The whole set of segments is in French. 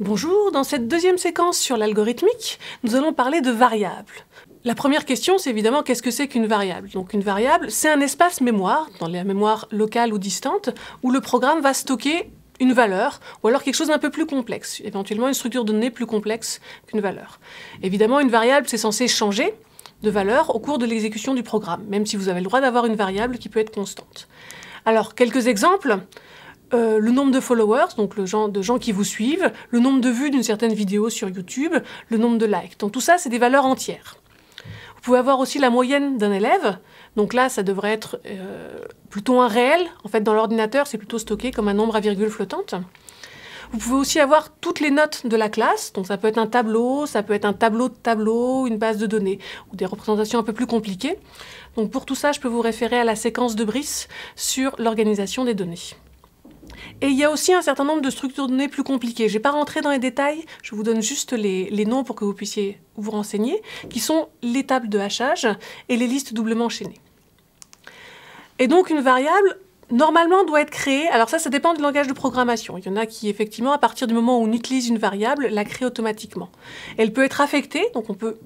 Bonjour, dans cette deuxième séquence sur l'algorithmique, nous allons parler de variables. La première question, c'est évidemment qu'est-ce que c'est qu'une variable Donc une variable, c'est un espace mémoire, dans la mémoire locale ou distante, où le programme va stocker une valeur, ou alors quelque chose d'un peu plus complexe, éventuellement une structure de données plus complexe qu'une valeur. Évidemment, une variable, c'est censé changer de valeur au cours de l'exécution du programme, même si vous avez le droit d'avoir une variable qui peut être constante. Alors, quelques exemples. Euh, le nombre de followers, donc le genre de gens qui vous suivent, le nombre de vues d'une certaine vidéo sur YouTube, le nombre de likes. Donc tout ça, c'est des valeurs entières. Vous pouvez avoir aussi la moyenne d'un élève. Donc là, ça devrait être euh, plutôt un réel. En fait, dans l'ordinateur, c'est plutôt stocké comme un nombre à virgule flottante. Vous pouvez aussi avoir toutes les notes de la classe. Donc ça peut être un tableau, ça peut être un tableau de tableau, une base de données ou des représentations un peu plus compliquées. Donc pour tout ça, je peux vous référer à la séquence de Brice sur l'organisation des données. Et il y a aussi un certain nombre de structures de données plus compliquées. Je n'ai pas rentré dans les détails, je vous donne juste les, noms pour que vous puissiez vous renseigner, qui sont les tables de hachage et les listes doublement enchaînées. Et donc une variable, normalement, doit être créée. Alors ça, ça dépend du langage de programmation. Il y en a qui, effectivement, à partir du moment où on utilise une variable, la créent automatiquement. Elle peut être affectée, donc on peut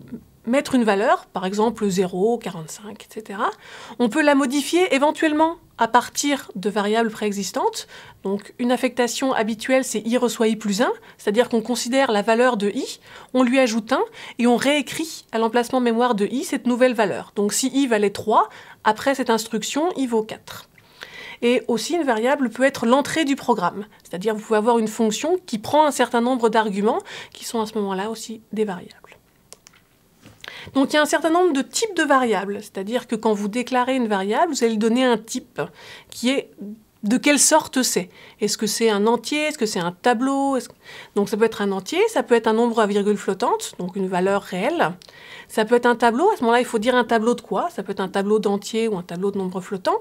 mettre une valeur, par exemple 0, 45, etc. On peut la modifier éventuellement à partir de variables préexistantes. Donc une affectation habituelle, c'est i reçoit i plus 1, c'est-à-dire qu'on considère la valeur de i, on lui ajoute 1 et on réécrit à l'emplacement mémoire de i cette nouvelle valeur. Donc si i valait 3, après cette instruction, i vaut 4. Et aussi, une variable peut être l'entrée du programme. C'est-à-dire, vous pouvez avoir une fonction qui prend un certain nombre d'arguments qui sont à ce moment-là aussi des variables. Donc il y a un certain nombre de types de variables, c'est-à-dire que quand vous déclarez une variable, vous allez lui donner un type qui est de quelle sorte c'est. Est-ce que c'est un entier Est-ce que c'est un tableau Donc ça peut être un entier, ça peut être un nombre à virgule flottante, donc une valeur réelle. Ça peut être un tableau, à ce moment-là il faut dire un tableau de quoi Ça peut être un tableau d'entier ou un tableau de nombre flottant.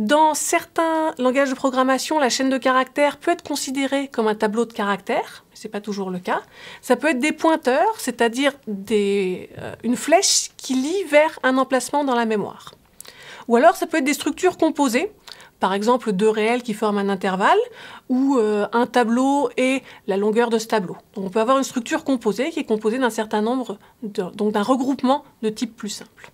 Dans certains langages de programmation, la chaîne de caractères peut être considérée comme un tableau de caractères, mais ce n'est pas toujours le cas. Ça peut être des pointeurs, c'est-à-dire euh, une flèche qui lie vers un emplacement dans la mémoire. Ou alors ça peut être des structures composées, par exemple deux réels qui forment un intervalle, ou euh, un tableau et la longueur de ce tableau. on peut avoir une structure composée qui est composée d'un certain nombre, donc d'un regroupement de type plus simple.